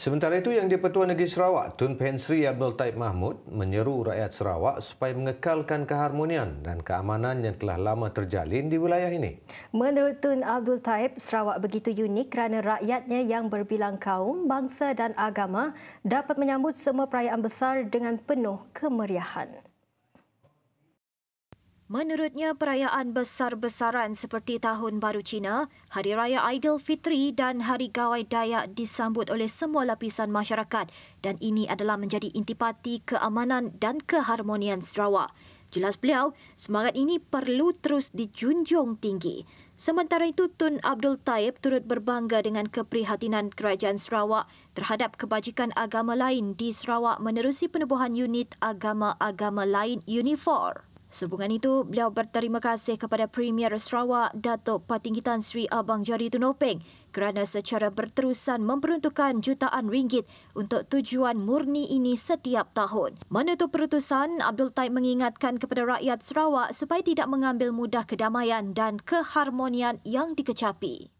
Sementara itu, Yang di Negeri Sarawak, Tun Pen Sri Abdul Taib Mahmud menyeru rakyat Sarawak supaya mengekalkan keharmonian dan keamanan yang telah lama terjalin di wilayah ini. Menurut Tun Abdul Taib, Sarawak begitu unik kerana rakyatnya yang berbilang kaum, bangsa dan agama dapat menyambut semua perayaan besar dengan penuh kemeriahan. Menurutnya, perayaan besar-besaran seperti Tahun Baru Cina, Hari Raya Aidilfitri dan Hari Gawai Dayak disambut oleh semua lapisan masyarakat dan ini adalah menjadi intipati keamanan dan keharmonian Sarawak. Jelas beliau, semangat ini perlu terus dijunjung tinggi. Sementara itu, Tun Abdul Taib turut berbangga dengan keprihatinan Kerajaan Sarawak terhadap kebajikan agama lain di Sarawak menerusi penubuhan unit agama-agama lain Unifor. Sebungan itu, beliau berterima kasih kepada Premier Sarawak Datuk Patingkitan Sri Abang Jari Tunopeng kerana secara berterusan memperuntukkan jutaan ringgit untuk tujuan murni ini setiap tahun. Menutup perutusan, Abdul Taib mengingatkan kepada rakyat Sarawak supaya tidak mengambil mudah kedamaian dan keharmonian yang dikecapi.